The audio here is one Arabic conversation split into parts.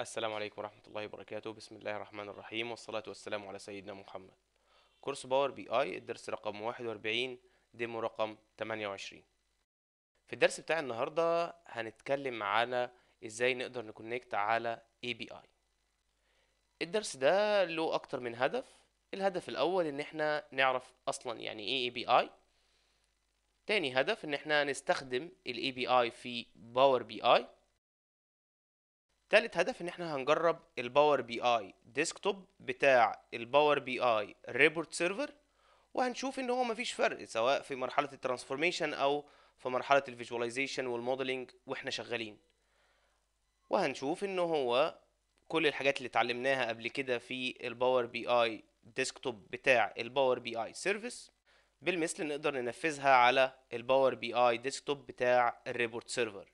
السلام عليكم ورحمة الله وبركاته بسم الله الرحمن الرحيم والصلاة والسلام على سيدنا محمد كورس باور بي اي الدرس رقم 41 ديمو رقم 28 في الدرس بتاع النهاردة هنتكلم على ازاي نقدر نكونكت على اي بي اي الدرس ده له اكتر من هدف الهدف الاول ان احنا نعرف اصلا يعني ايه اي بي اي تاني هدف ان احنا نستخدم الاي بي اي في باور بي اي تالت هدف ان احنا هنجرب الباور بي اي ديسكتوب بتاع الباور بي اي ريبورت سيرفر وهنشوف ان هو مفيش فرق سواء في مرحله الترانسفورميشن او في مرحله الفيجواليزيشن والموديلنج واحنا شغالين وهنشوف ان هو كل الحاجات اللي اتعلمناها قبل كده في الباور بي اي ديسكتوب بتاع الباور بي اي سيرفيس بالمثل نقدر ننفذها على الباور بي اي ديسكتوب بتاع الريبورت سيرفر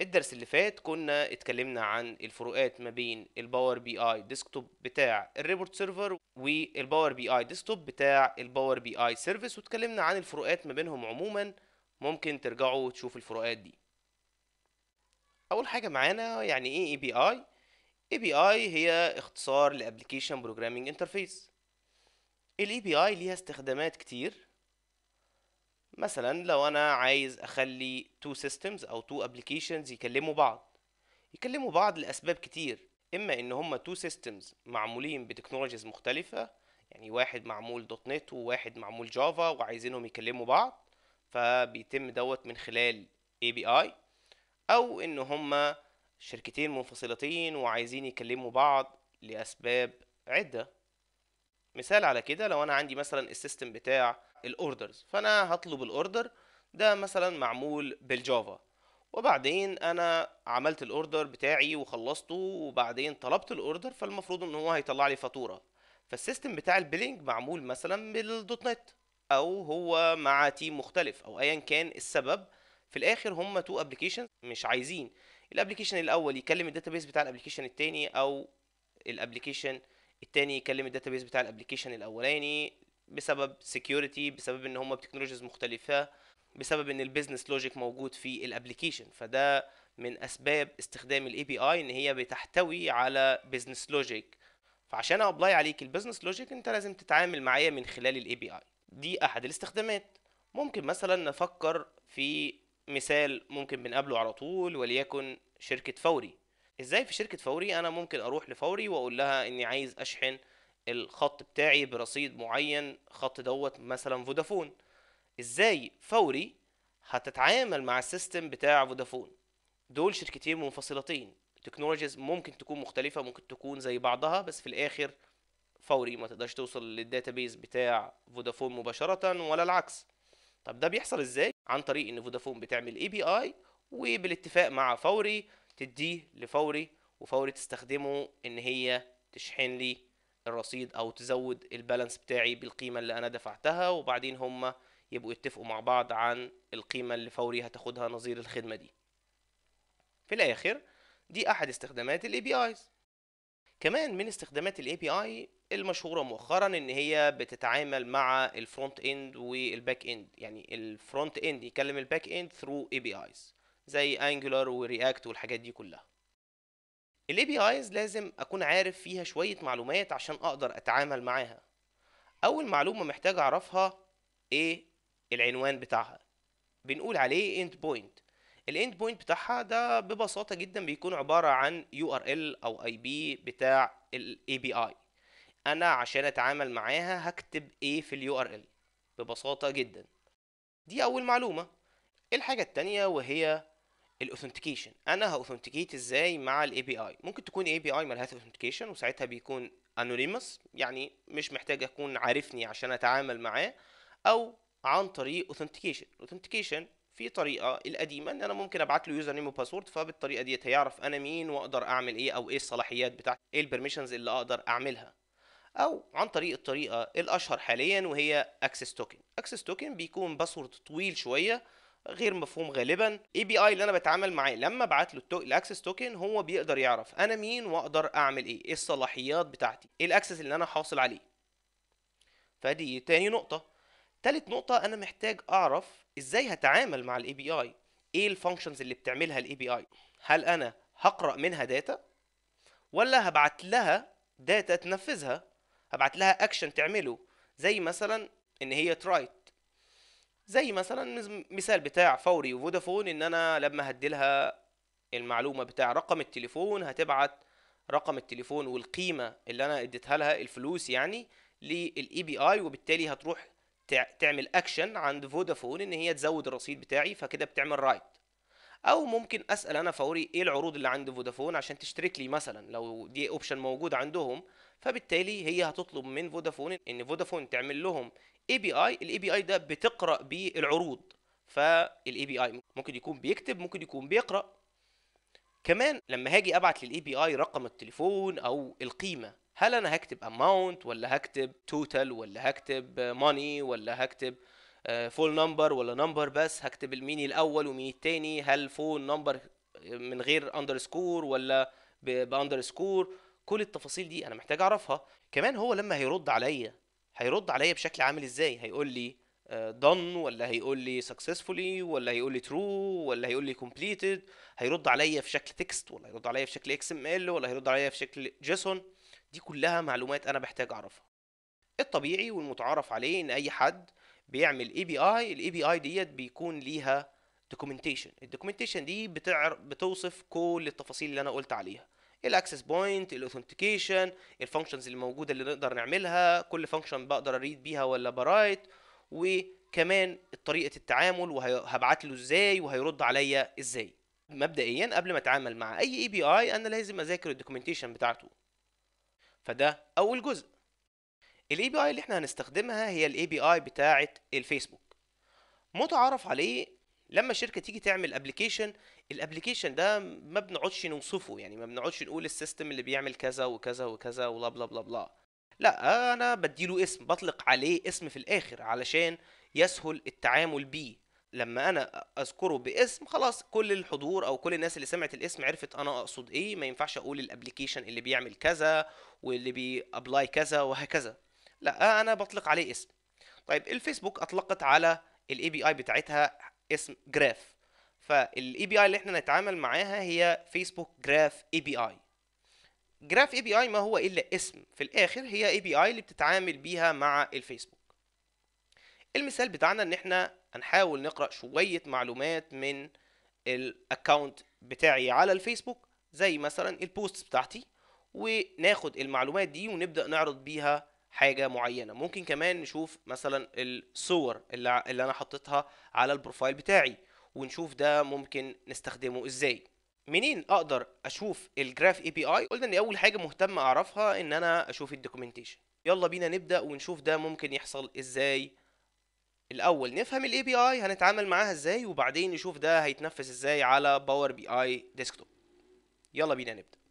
الدرس اللي فات كنا اتكلمنا عن الفروقات ما بين الباور بي اي ديسكتوب بتاع الريبورت سيرفر والباور بي اي ديسكتوب بتاع الباور بي اي سيرفيس واتكلمنا عن الفروقات ما بينهم عموما ممكن ترجعوا تشوفوا الفروقات دي اول حاجه معانا يعني ايه اي بي اي اي بي اي هي اختصار لابلكيشن بروجرامينج انترفيس الاي بي اي ليها استخدامات كتير مثلا لو انا عايز اخلي تو سيستمز او تو ابلكيشنز يكلموا بعض يكلموا بعض لاسباب كتير اما ان هما تو سيستمز معمولين بتكنولوجيز مختلفه يعني واحد معمول دوت نت وواحد معمول جافا وعايزينهم يكلموا بعض فبيتم دوت من خلال اي بي اي او ان هما شركتين منفصلتين وعايزين يكلموا بعض لاسباب عده مثال على كده لو انا عندي مثلا السيستم بتاع الاوردرز فانا هطلب الاوردر ده مثلا معمول بالجافا وبعدين انا عملت الاوردر بتاعي وخلصته وبعدين طلبت الاوردر فالمفروض ان هو هيطلع لي فاتوره فالسيستم بتاع البيلينج معمول مثلا بالدوت نت او هو مع تيم مختلف او ايا كان السبب في الاخر هما تو ابلكيشن مش عايزين الابلكيشن الاول يكلم الداتابيس بتاع الابلكيشن التاني او الابلكيشن التاني يكلم الداتابيس بتاع الابلكيشن الاولاني بسبب سكيورتي بسبب ان هم بتكنولوجيز مختلفه بسبب ان البيزنس لوجيك موجود في الابلكيشن فده من اسباب استخدام الاي بي اي ان هي بتحتوي على بيزنس لوجيك فعشان ابلاي عليك البيزنس لوجيك انت لازم تتعامل معايا من خلال الاي بي اي دي احد الاستخدامات ممكن مثلا نفكر في مثال ممكن بنقابله على طول وليكن شركه فوري ازاي في شركه فوري انا ممكن اروح لفوري واقول لها اني عايز اشحن الخط بتاعي برصيد معين خط دوت مثلا فودافون ازاي فوري هتتعامل مع السيستم بتاع فودافون دول شركتين منفصلتين تكنولوجيز ممكن تكون مختلفه ممكن تكون زي بعضها بس في الاخر فوري ما تقدرش توصل للداتابيز بتاع فودافون مباشره ولا العكس طب ده بيحصل ازاي عن طريق ان فودافون بتعمل اي بي اي وبالاتفاق مع فوري تديه لفوري وفوري تستخدمه ان هي تشحن لي الرصيد او تزود البالانس بتاعي بالقيمه اللي انا دفعتها وبعدين هم يبقوا يتفقوا مع بعض عن القيمه اللي فوري هتاخدها نظير الخدمه دي في الاخر دي احد استخدامات الاي بي ايز كمان من استخدامات الاي بي اي المشهوره مؤخرا ان هي بتتعامل مع الفرونت اند والباك اند يعني الفرونت اند يكلم الباك اند ثرو اي بي ايز زي انجولار ورياكت والحاجات دي كلها الاي بي ايز لازم اكون عارف فيها شويه معلومات عشان اقدر اتعامل معاها اول معلومه محتاج اعرفها ايه العنوان بتاعها بنقول عليه اند بوينت الاند بوينت بتاعها ده ببساطه جدا بيكون عباره عن يو ار ال او اي بي بتاع الاي بي اي انا عشان اتعامل معاها هكتب ايه في اليو ار ال ببساطه جدا دي اول معلومه الحاجه التانية وهي الاوثنتيكيشن انا هاوثنتيكيت ازاي مع الاي بي اي ممكن تكون اي بي اي مالهاش اوثنتيكيشن وساعتها بيكون انونيمس يعني مش محتاج اكون عارفني عشان اتعامل معاه او عن طريق اوثنتيكيشن اوثنتيكيشن في طريقه القديمه ان انا ممكن ابعت له يوزر نيم وباسورد فبالطريقه ديت هيعرف انا مين واقدر اعمل ايه او ايه الصلاحيات بتاعتي ايه البرميشنز اللي اقدر اعملها او عن طريق الطريقه الاشهر حاليا وهي اكسس توكن اكسس توكن بيكون باسورد طويل شويه غير مفهوم غالبا اي بي اي اللي انا بتعامل معاه لما ابعت له الاكسس توكن هو بيقدر يعرف انا مين واقدر اعمل ايه ايه الصلاحيات بتاعتي ايه الاكسس اللي انا حاصل عليه فدي تاني نقطه تالت نقطه انا محتاج اعرف ازاي هتعامل مع الاي بي اي ايه الفانكشنز اللي بتعملها الاي بي اي هل انا هقرا منها داتا ولا هبعت لها داتا تنفذها هبعت لها اكشن تعمله زي مثلا ان هي ترايت زي مثلا مثال بتاع فوري وفودافون ان انا لما هديلها المعلومه بتاع رقم التليفون هتبعت رقم التليفون والقيمه اللي انا اديتها لها الفلوس يعني للاي بي اي وبالتالي هتروح تعمل اكشن عند فودافون ان هي تزود الرصيد بتاعي فكده بتعمل رايت او ممكن اسال انا فوري ايه العروض اللي عند فودافون عشان تشترك لي مثلا لو دي اوبشن موجود عندهم فبالتالي هي هتطلب من فودافون ان فودافون تعمل لهم اي بي اي الاي بي اي ده بتقرا بيه العروض فالاي بي اي ممكن يكون بيكتب ممكن يكون بيقرا كمان لما هاجي ابعت للاي بي اي رقم التليفون او القيمه هل انا هكتب اماونت ولا هكتب توتال ولا هكتب ماني ولا هكتب فول آه، نمبر ولا نمبر بس هكتب مين الاول ومين التاني هل فول نمبر من غير اندر سكور ولا باندر سكور كل التفاصيل دي انا محتاج اعرفها كمان هو لما هيرد عليا هيرد عليا بشكل عامل ازاي هيقول لي دن آه، ولا هيقول لي successfully ولا هيقول لي ترو ولا هيقول لي completed هيرد عليا في شكل تكست ولا هيرد عليا في شكل اكس ام ال ولا هيرد عليا في شكل جيسون دي كلها معلومات انا بحتاج اعرفها الطبيعي والمتعارف عليه ان اي حد بيعمل اي بي اي الاي بي اي ديت بيكون ليها دوكيومنتيشن الدوكيومنتيشن دي بتعر بتوصف كل التفاصيل اللي انا قلت عليها الاكسس بوينت الاوثنتيكيشن الفانكشنز اللي موجوده اللي نقدر نعملها كل فانكشن بقدر اريد بيها ولا برايت وكمان طريقه التعامل وهبعت له ازاي وهيرد عليا ازاي مبدئيا قبل ما اتعامل مع اي اي بي اي انا لازم اذاكر الدوكيومنتيشن بتاعته فده اول جزء الاي بي اي اللي احنا هنستخدمها هي الاي بي اي بتاعه الفيسبوك متعارف عليه لما الشركه تيجي تعمل ابلكيشن الابلكيشن ده ما بنقعدش نوصفه يعني ما بنقعدش نقول السيستم اللي بيعمل كذا وكذا وكذا ولا بلا بلا بلا لا انا بديله اسم بطلق عليه اسم في الاخر علشان يسهل التعامل بيه لما انا اذكره باسم خلاص كل الحضور او كل الناس اللي سمعت الاسم عرفت انا اقصد ايه ما ينفعش اقول الابلكيشن اللي بيعمل كذا واللي بيابلاي كذا وهكذا لا انا بطلق عليه اسم طيب الفيسبوك اطلقت على الاي بي اي بتاعتها اسم جراف فالاي بي اي اللي احنا نتعامل معاها هي فيسبوك جراف اي بي اي جراف اي بي اي ما هو الا اسم في الاخر هي اي بي اي اللي بتتعامل بيها مع الفيسبوك المثال بتاعنا ان احنا هنحاول نقرا شويه معلومات من الاكونت بتاعي على الفيسبوك زي مثلا البوست بتاعتي وناخد المعلومات دي ونبدا نعرض بيها حاجه معينه ممكن كمان نشوف مثلا الصور اللي, اللي انا حطيتها على البروفايل بتاعي ونشوف ده ممكن نستخدمه ازاي منين اقدر اشوف الجراف اي بي اي قلنا ان اول حاجه مهتم اعرفها ان انا اشوف الدوكيومنتيشن يلا بينا نبدا ونشوف ده ممكن يحصل ازاي الاول نفهم الاي بي اي هنتعامل معاها ازاي وبعدين نشوف ده هيتنفذ ازاي على باور بي اي ديسكتوب يلا بينا نبدا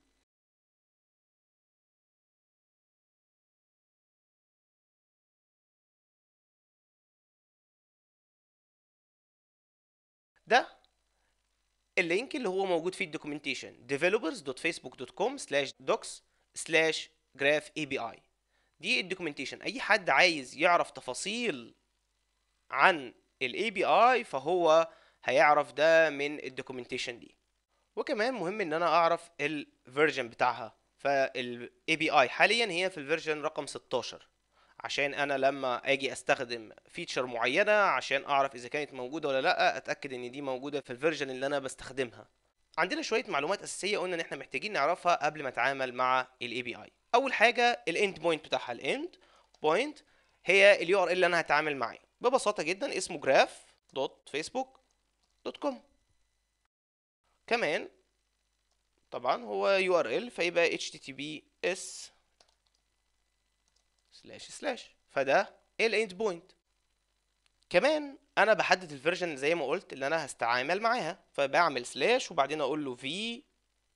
ده اللينك اللي هو موجود فيه الدوكيومنتيشن developers.facebook.com/docs/graph-api دي الدوكيومنتيشن اي حد عايز يعرف تفاصيل عن الاي بي اي فهو هيعرف ده من الدوكيومنتيشن دي وكمان مهم ان انا اعرف الفيرجن بتاعها فالاي بي اي حاليا هي في الفيرجن رقم 16 عشان انا لما اجي استخدم فيتشر معينه عشان اعرف اذا كانت موجوده ولا لا اتاكد ان دي موجوده في الفيرجن اللي انا بستخدمها عندنا شويه معلومات اساسيه قلنا ان احنا محتاجين نعرفها قبل ما اتعامل مع الاي بي اي اول حاجه الاند بوينت بتاعها الاند بوينت هي اليو ار ال اللي انا هتعامل معاه ببساطه جدا اسمه جراف دوت فيسبوك دوت كوم كمان طبعا هو يو ار ال فيبقى اتش تي تي بي اس سلاش سلاش فده الاند بوينت كمان انا بحدد الفيرجن زي ما قلت اللي انا هستعامل معاها فبعمل سلاش وبعدين اقول له في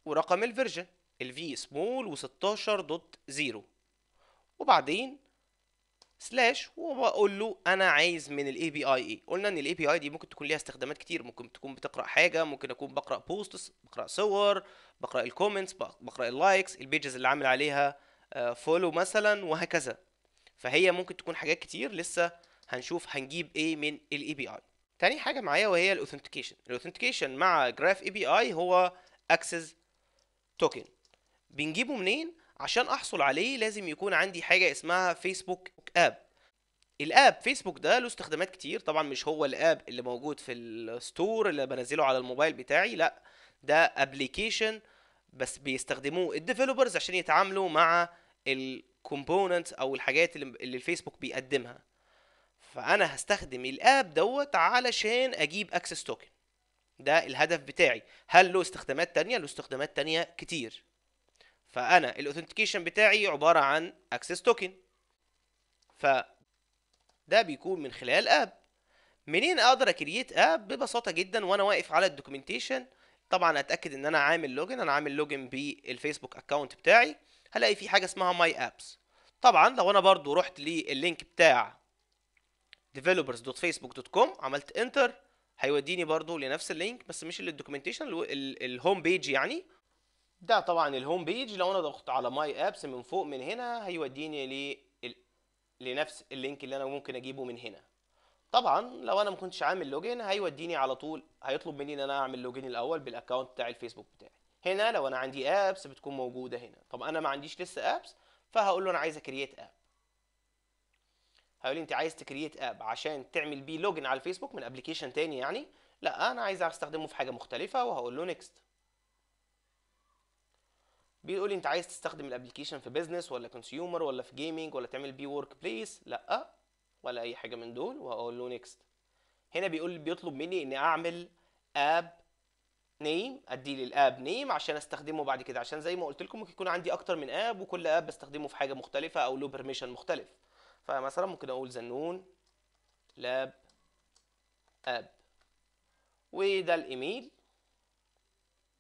ورقم الفيرجن الفي سمول و16.0 وبعدين سلاش وبقول له انا عايز من الاي بي اي ايه قلنا ان الاي بي اي دي ممكن تكون ليها استخدامات كتير ممكن تكون بتقرا حاجه ممكن اكون بقرا بوستس بقرا صور بقرا الكومنتس بقرا اللايكس البيجز اللي عامل عليها فولو آه، مثلا وهكذا فهي ممكن تكون حاجات كتير لسه هنشوف هنجيب ايه من الاي بي اي تاني حاجه معايا وهي الاوثنتيكيشن الاوثنتيكيشن مع جراف اي بي اي هو اكسس توكن بنجيبه منين عشان احصل عليه لازم يكون عندي حاجه اسمها فيسبوك اب الاب فيسبوك ده له استخدامات كتير طبعا مش هو الاب اللي موجود في الستور اللي بنزله على الموبايل بتاعي لا ده ابلكيشن بس بيستخدموه الديفلوبرز عشان يتعاملوا مع ال الكومبوننتس او الحاجات اللي, اللي الفيسبوك بيقدمها فانا هستخدم الاب دوت علشان اجيب اكسس توكن ده الهدف بتاعي هل له استخدامات تانية له استخدامات تانية كتير فانا الاوثنتيكيشن بتاعي عباره عن اكسس توكن ف ده بيكون من خلال اب منين اقدر اكريت اب ببساطه جدا وانا واقف على الدوكيومنتيشن طبعا اتاكد ان انا عامل لوجن انا عامل لوجن بالفيسبوك اكونت بتاعي هلاقي في حاجه اسمها ماي ابس طبعا لو انا برضو رحت لللينك بتاع developers.facebook.com عملت انتر هيوديني برضو لنفس اللينك بس مش للدوكيومنتيشن الهوم بيج يعني ده طبعا الهوم بيج لو انا ضغطت على ماي ابس من فوق من هنا هيوديني ل لنفس اللينك اللي انا ممكن اجيبه من هنا طبعا لو انا ما كنتش عامل لوجن هيوديني على طول هيطلب مني ان انا اعمل لوجن الاول بالاكونت بتاع الفيسبوك بتاعي هنا لو انا عندي ابس بتكون موجوده هنا طب انا ما عنديش لسه ابس فهقول له انا عايز اكريت اب هيقول لي انت عايز تكريت اب عشان تعمل بيه لوجن على الفيسبوك من ابلكيشن تاني يعني لا انا عايز استخدمه في حاجه مختلفه وهقول له نيكست بيقول لي انت عايز تستخدم الابلكيشن في بيزنس ولا كونسيومر ولا في جيمنج ولا تعمل بيه ورك بليس لا ولا اي حاجه من دول وهقول له نيكست هنا بيقول بيطلب مني اني اعمل اب نيم ادي للاب نيم عشان استخدمه بعد كده عشان زي ما قلت لكم ممكن يكون عندي اكتر من اب وكل اب بستخدمه في حاجه مختلفه او له بيرميشن مختلف فمثلا ممكن اقول زنون لاب اب وده الايميل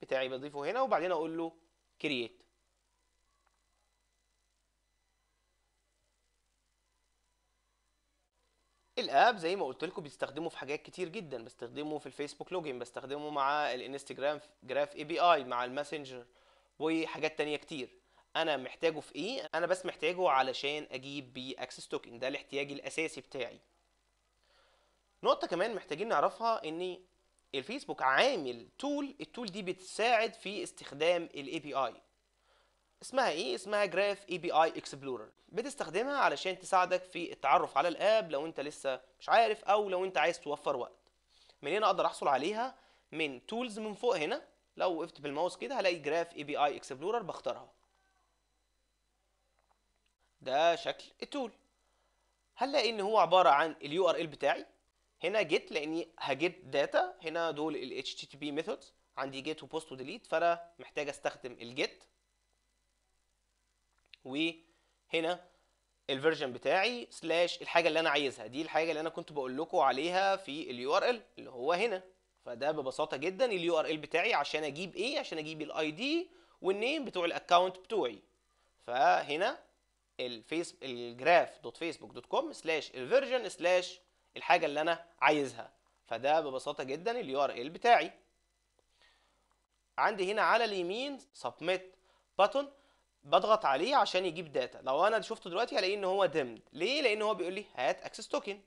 بتاعي بضيفه هنا وبعدين اقول له كرييت الاب زي ما قلت لكم بيستخدمه في حاجات كتير جدا بستخدمه في الفيسبوك لوجين بستخدمه مع الانستجرام جراف اي بي اي مع الماسنجر وحاجات تانية كتير انا محتاجه في ايه انا بس محتاجه علشان اجيب بيه اكسس توكن ده الاحتياج الاساسي بتاعي نقطة كمان محتاجين نعرفها ان الفيسبوك عامل تول التول دي بتساعد في استخدام الاي بي اي اسمها ايه؟ اسمها جراف اي بي اي اكسبلورر بتستخدمها علشان تساعدك في التعرف على الاب لو انت لسه مش عارف او لو انت عايز توفر وقت من هنا اقدر احصل عليها من تولز من فوق هنا لو وقفت بالماوس كده هلاقي جراف اي بي اي اكسبلورر بختارها ده شكل التول هنلاقي ان هو عباره عن اليو ار ال بتاعي هنا جيت لاني هجيت داتا هنا دول ال HTTP methods عندي جيت وبوست وديليت فانا محتاج استخدم الجيت وهنا الفيرجن بتاعي سلاش الحاجه اللي انا عايزها دي الحاجه اللي انا كنت بقول لكم عليها في اليو ار ال اللي هو هنا فده ببساطه جدا اليو ار ال بتاعي عشان اجيب ايه عشان اجيب الاي دي والنيم بتوع الاكونت بتوعي فهنا الفيس الجراف دوت فيسبوك دوت كوم سلاش الفيرجن سلاش الحاجه اللي انا عايزها فده ببساطه جدا اليو ار ال بتاعي عندي هنا على اليمين سبميت باتون بضغط عليه عشان يجيب داتا لو انا شفته دلوقتي هلاقيه ان هو ديمد ليه لان هو بيقول لي هات اكسس توكن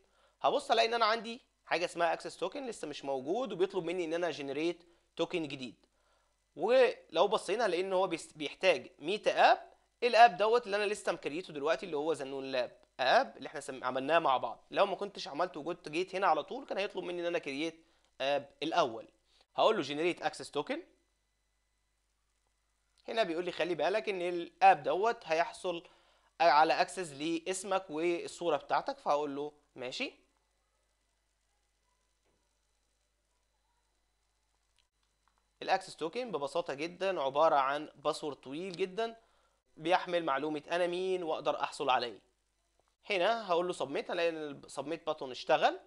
هبص الاقي ان انا عندي حاجه اسمها اكسس توكن لسه مش موجود وبيطلب مني ان انا جنريت توكن جديد ولو بصينا هلاقي ان هو بيحتاج ميتا اب الاب دوت اللي انا لسه مكريته دلوقتي اللي هو زنون لاب اب اللي احنا عملناه مع بعض لو ما كنتش عملته وجود جيت هنا على طول كان هيطلب مني ان انا كرييت اب الاول هقول له جنريت اكسس توكن هنا بيقول لي خلي بالك ان الاب دوت هيحصل على اكسس لاسمك والصوره بتاعتك فهقول له ماشي الاكسس توكن ببساطه جدا عباره عن باسورد طويل جدا بيحمل معلومه انا مين واقدر احصل عليه هنا هقول له سبميت هلاقي ان السبميت باتون اشتغل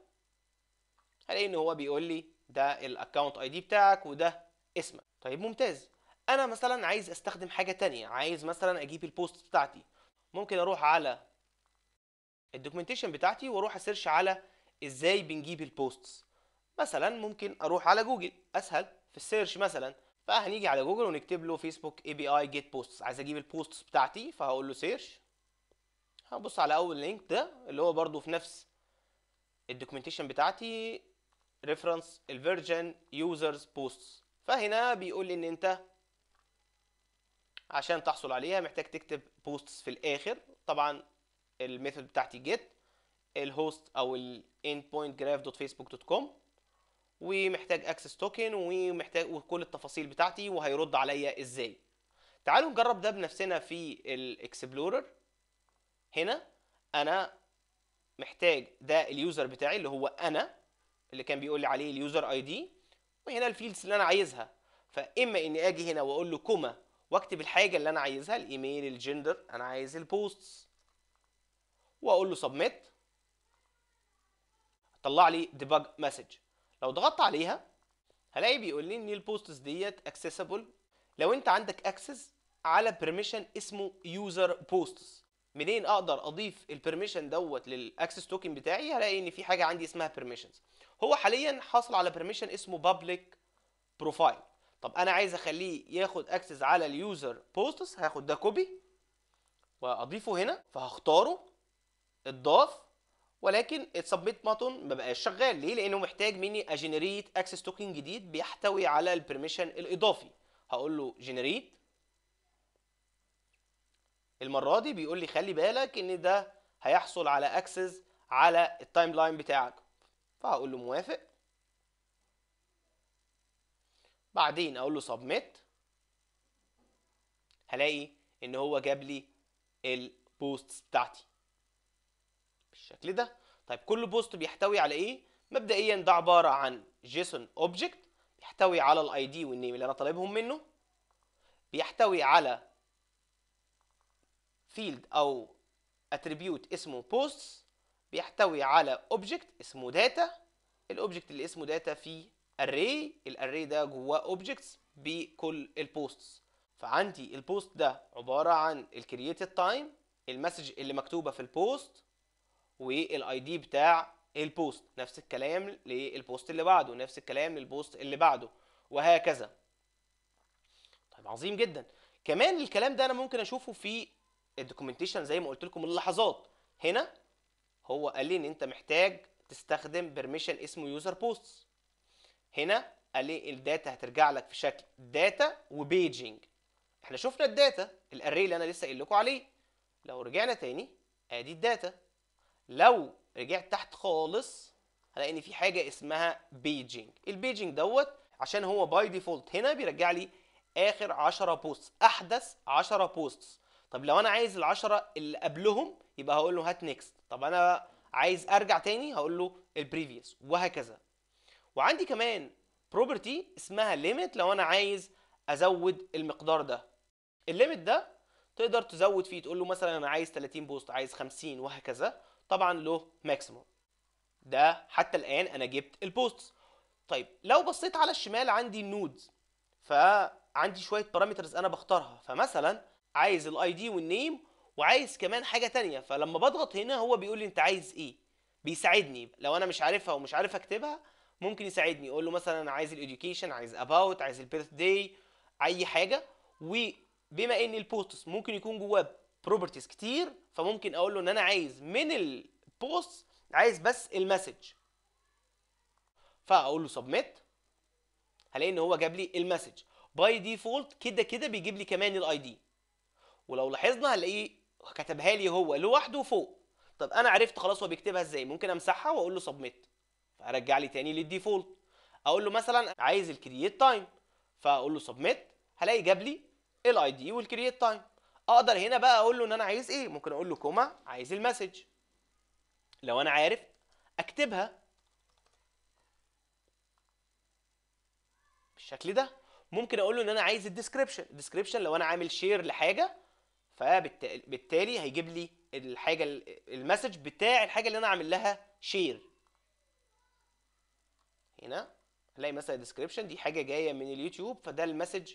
هلاقي ان هو بيقول لي ده الاكونت اي دي بتاعك وده اسمك طيب ممتاز انا مثلا عايز استخدم حاجه تانية عايز مثلا اجيب البوست بتاعتي ممكن اروح على الدوكيومنتيشن بتاعتي واروح اسيرش على ازاي بنجيب البوستس مثلا ممكن اروح على جوجل اسهل في السيرش مثلا فهنيجي على جوجل ونكتب له فيسبوك اي بي اي جيت بوستس عايز اجيب البوستس بتاعتي فهقول له سيرش هبص على اول لينك ده اللي هو برده في نفس الدوكيومنتيشن بتاعتي ريفرنس الفيرجن يوزرز بوستس فهنا بيقول لي ان انت عشان تحصل عليها محتاج تكتب بوستس في الاخر طبعا الميثود بتاعتي جيت الهوست او الاند بوينت جراف دوت فيسبوك دوت كوم ومحتاج اكسس توكن ومحتاج وكل التفاصيل بتاعتي وهيرد عليا ازاي تعالوا نجرب ده بنفسنا في الاكسبلورر هنا انا محتاج ده اليوزر بتاعي اللي هو انا اللي كان بيقول لي عليه اليوزر اي دي وهنا الفيلدز اللي انا عايزها فاما اني اجي هنا واقول له كوما واكتب الحاجه اللي انا عايزها الايميل الجندر انا عايز البوستس واقول له سبميت طلع لي ديباج مسج لو ضغطت عليها هلاقي بيقول لي ان البوستس ديت اكسسبل لو انت عندك اكسس على بيرميشن اسمه يوزر بوستس منين اقدر اضيف البيرميشن دوت للاكسس توكن بتاعي هلاقي ان في حاجه عندي اسمها بيرميشنز هو حاليا حاصل على بيرميشن اسمه بابليك بروفايل طب انا عايز اخليه ياخد اكسس على اليوزر بوستس هاخد ده كوبي واضيفه هنا فهختاره اتضاف ولكن السبميت باتون ما بقاش شغال ليه لانه محتاج مني اجنريت اكسس توكن جديد بيحتوي على البرميشن الاضافي هقول له جنريت المره دي بيقول لي خلي بالك ان ده هيحصل على اكسس على التايم لاين بتاعك فهقول له موافق بعدين اقول له سبميت هلاقي ان هو جاب لي البوست بتاعتي بالشكل ده طيب كل بوست بيحتوي على ايه مبدئيا ده عباره عن جيسون اوبجكت بيحتوي على الاي دي والنيم اللي انا طالبهم منه بيحتوي على فيلد او اتريبيوت اسمه بوستس بيحتوي على اوبجكت اسمه داتا الاوبجكت اللي اسمه داتا فيه array الاري ده جواه اوبجكتس بكل البوستس فعندي البوست ده عباره عن الكرييتد تايم المسج اللي مكتوبه في البوست والاي دي بتاع البوست نفس الكلام للبوست اللي بعده نفس الكلام للبوست اللي بعده وهكذا طيب عظيم جدا كمان الكلام ده انا ممكن اشوفه في الدوكيومنتيشن زي ما قلت لكم اللحظات هنا هو قال لي ان انت محتاج تستخدم بيرميشن اسمه يوزر بوستس هنا قال لي الداتا هترجع لك في شكل داتا وبيجنج احنا شفنا الداتا الاري اللي انا لسه قايل لكم عليه لو رجعنا تاني ادي الداتا لو رجعت تحت خالص هلاقي ان في حاجه اسمها بيجنج البيجنج دوت عشان هو باي ديفولت هنا بيرجع لي اخر 10 بوست احدث 10 بوست طب لو انا عايز ال10 اللي قبلهم يبقى هقول له هات نيكست طب انا عايز ارجع تاني هقول له البريفيوس وهكذا وعندي كمان بروبرتي اسمها ليميت لو انا عايز ازود المقدار ده الليميت ده تقدر تزود فيه تقول له مثلا انا عايز 30 بوست عايز 50 وهكذا طبعا له ماكسيموم ده حتى الان انا جبت البوستس طيب لو بصيت على الشمال عندي النودز فعندي شويه بارامترز انا بختارها فمثلا عايز الاي دي والنيم وعايز كمان حاجه تانية فلما بضغط هنا هو بيقول لي انت عايز ايه بيساعدني لو انا مش عارفها ومش عارف اكتبها ممكن يساعدني اقول له مثلا انا عايز الايديوكيشن عايز اباوت عايز البيرث داي اي حاجه وبما ان البوستس ممكن يكون جواه بروبرتيز كتير فممكن اقول له ان انا عايز من البوست عايز بس المسج فاقول له سبميت هلاقي ان هو جاب لي المسج باي ديفولت كده كده بيجيب لي كمان الاي دي ولو لاحظنا هلاقيه كتبها لي هو لوحده فوق طب انا عرفت خلاص هو بيكتبها ازاي ممكن امسحها واقول له سبميت ارجع لي تاني للديفولت اقول له مثلا عايز الكرييت تايم فاقول له سبميت هلاقي جاب لي الاي دي والكرييت تايم اقدر هنا بقى اقول له ان انا عايز ايه ممكن اقول له كوما عايز المسج لو انا عارف اكتبها بالشكل ده ممكن اقول له ان انا عايز الديسكريبشن الديسكريبشن لو انا عامل شير لحاجه فبالتالي هيجيب لي الحاجه المسج بتاع الحاجه اللي انا عامل لها شير هنا هنلاقي مثلا ديسكريبشن دي حاجه جايه من اليوتيوب فده المسج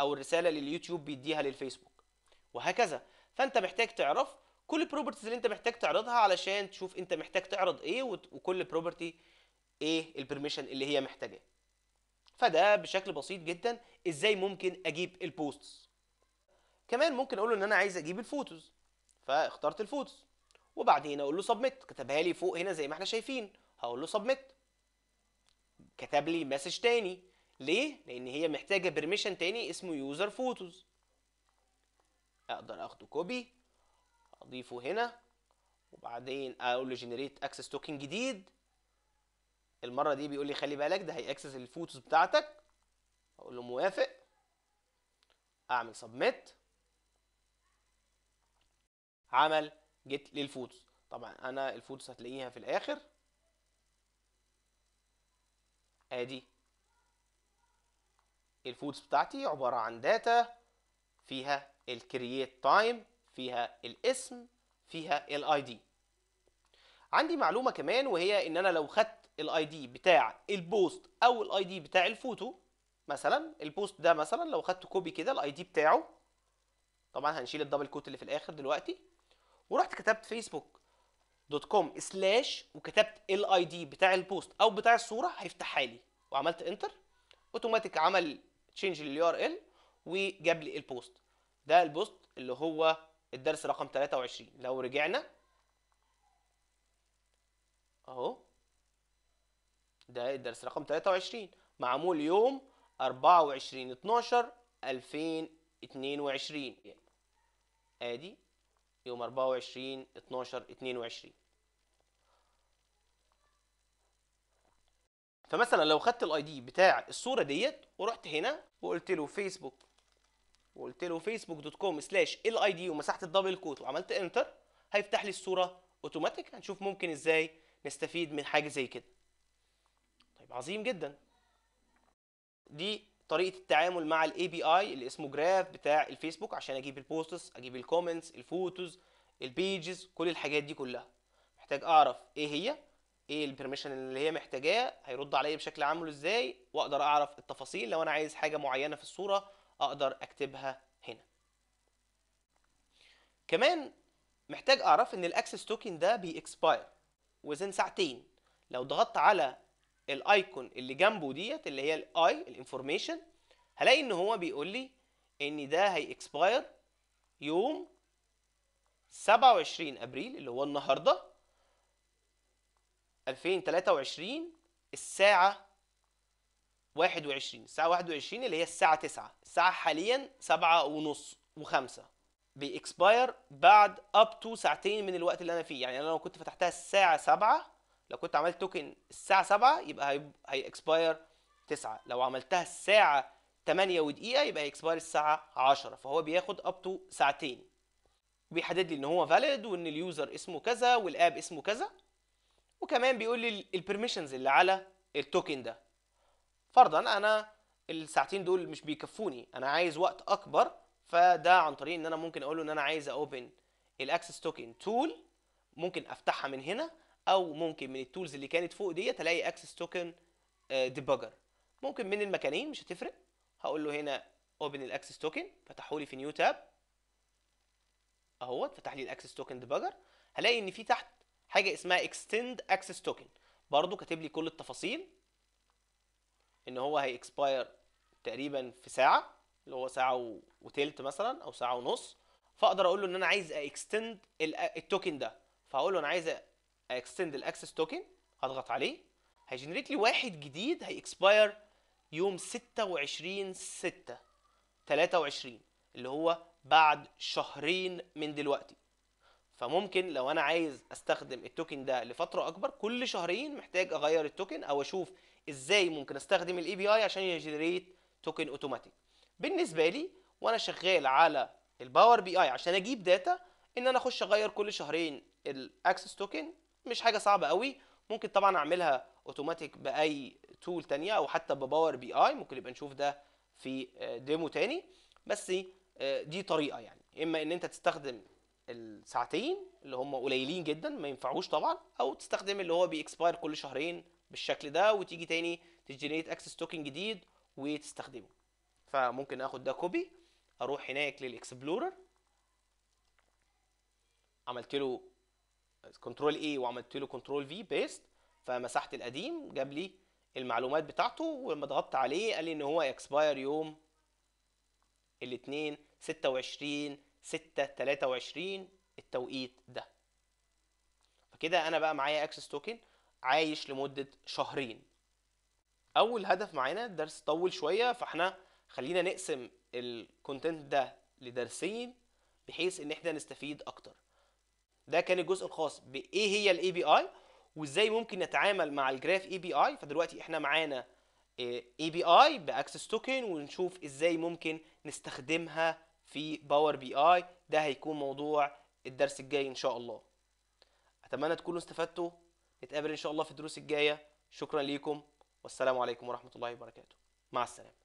او الرساله اللي اليوتيوب بيديها للفيسبوك وهكذا فانت محتاج تعرف كل البروبرتيز اللي انت محتاج تعرضها علشان تشوف انت محتاج تعرض ايه وكل بروبرتي ايه البرميشن اللي هي محتاجاه فده بشكل بسيط جدا ازاي ممكن اجيب البوستس كمان ممكن اقول له ان انا عايز اجيب الفوتوز فاخترت الفوتوز وبعدين اقول له سبميت كتبها لي فوق هنا زي ما احنا شايفين هقول له سبميت كتب لي مسج تاني ليه؟ لان هي محتاجه برميشن تاني اسمه يوزر فوتوز اقدر اخده كوبي اضيفه هنا وبعدين اقول له جنريت اكسس توكن جديد المره دي بيقول لي خلي بالك ده هيأكسس الفوتوز بتاعتك اقول له موافق اعمل سبميت عمل جيت للفوتوز طبعا انا الفوتوز هتلاقيها في الاخر ادي الفودز بتاعتي عباره عن داتا فيها الكرييت تايم فيها الاسم فيها الاي دي عندي معلومه كمان وهي ان انا لو خدت الاي دي بتاع البوست او الاي دي بتاع الفوتو مثلا البوست ده مثلا لو خدت كوبي كده الاي دي بتاعه طبعا هنشيل الدبل كوت اللي في الاخر دلوقتي ورحت كتبت فيسبوك دوت كوم سلاش وكتبت الاي دي بتاع البوست او بتاع الصوره هيفتحها لي وعملت انتر اوتوماتيك عمل تشينج لليو ار ال وجاب لي البوست ده البوست اللي هو الدرس رقم 23 لو رجعنا اهو ده الدرس رقم 23 معمول يوم 24 12 2022 ادي يوم 24 12 22 فمثلا لو خدت الاي دي بتاع الصوره ديت ورحت هنا وقلت له فيسبوك وقلت له فيسبوك دوت كوم سلاش الاي دي ومسحت الدبل كوت وعملت انتر هيفتح لي الصوره اوتوماتيك هنشوف ممكن ازاي نستفيد من حاجه زي كده طيب عظيم جدا دي طريقه التعامل مع الاي بي اي اللي اسمه جراف بتاع الفيسبوك عشان اجيب البوستس اجيب الكومنتس الفوتوز البيجز كل الحاجات دي كلها محتاج اعرف ايه هي ايه البرميشن اللي هي محتاجاه هيرد عليا بشكل عامله ازاي واقدر اعرف التفاصيل لو انا عايز حاجه معينه في الصوره اقدر اكتبها هنا كمان محتاج اعرف ان الاكسس توكن ده بيكسباير وزن ساعتين لو ضغطت على الايكون اللي جنبه ديت اللي هي الاي الانفورميشن هلاقي ان هو بيقول لي ان ده هيكسباير يوم 27 ابريل اللي هو النهارده 2023 الساعه 21 الساعه 21 اللي هي الساعه 9 الساعه حاليا 7 ونص و5 بيكسباير بعد اب تو ساعتين من الوقت اللي انا فيه يعني انا لو كنت فتحتها الساعه 7 لو كنت عملت توكن الساعه 7 يبقى هيكسباير 9 لو عملتها الساعه 8 ودقيقه يبقى هيكسباير الساعه 10 فهو بياخد اب تو ساعتين بيحدد لي ان هو فاليد وان اليوزر اسمه كذا والاب اسمه كذا وكمان بيقول لي البرميشنز اللي على التوكن ده فرضا انا الساعتين دول مش بيكفوني انا عايز وقت اكبر فده عن طريق ان انا ممكن اقول له ان انا عايز اوبن الاكسس توكن تول ممكن افتحها من هنا او ممكن من التولز اللي كانت فوق ديت الاقي اكسس توكن ديباجر آه، ممكن من المكانين مش هتفرق هقول له هنا اوبن الاكسس توكن فتحوا لي في نيو تاب اهوت فتح لي الاكسس توكن ديباجر هلاقي ان في تحت حاجه اسمها اكستند اكسس توكن برضو كاتب لي كل التفاصيل ان هو هيكسباير تقريبا في ساعه اللي هو ساعه وثلث مثلا او ساعه ونص فاقدر اقول له ان انا عايز اكستند التوكن ده فهقول له انا عايز اكستند الاكسس توكن هضغط عليه هيجنريت لي واحد جديد هيكسباير يوم 26 6 23 اللي هو بعد شهرين من دلوقتي فممكن لو انا عايز استخدم التوكن ده لفتره اكبر كل شهرين محتاج اغير التوكن او اشوف ازاي ممكن استخدم الاي بي اي عشان يجنريت توكن اوتوماتيك بالنسبه لي وانا شغال على الباور بي اي عشان اجيب داتا ان انا اخش اغير كل شهرين الاكسس توكن مش حاجه صعبه قوي ممكن طبعا اعملها اوتوماتيك باي تول تانية او حتى بباور بي اي ممكن يبقى نشوف ده في ديمو آه، تاني بس آه، دي طريقه يعني اما ان انت تستخدم الساعتين اللي هم قليلين جدا ما ينفعوش طبعا او تستخدم اللي هو بيكسباير كل شهرين بالشكل ده وتيجي تاني تجنريت اكسس توكن جديد وتستخدمه فممكن اخد ده كوبي اروح هناك للاكسبلورر عملت له كنترول اي وعملت له كنترول في بيست فمسحت القديم جاب لي المعلومات بتاعته ولما ضغطت عليه قال لي ان هو اكسباير يوم الاثنين 26 6 23 التوقيت ده فكده انا بقى معايا اكسس توكن عايش لمده شهرين اول هدف معانا الدرس طول شويه فاحنا خلينا نقسم الكونتنت ده لدرسين بحيث ان احنا نستفيد اكتر ده كان الجزء الخاص بايه هي الاي بي اي وازاي ممكن نتعامل مع الجراف اي بي اي فدلوقتي احنا معانا اي بي اي باكسس توكن ونشوف ازاي ممكن نستخدمها في باور بي اي ده هيكون موضوع الدرس الجاي ان شاء الله اتمنى تكونوا استفدتوا نتقابل ان شاء الله في الدروس الجايه شكرا ليكم والسلام عليكم ورحمه الله وبركاته مع السلامه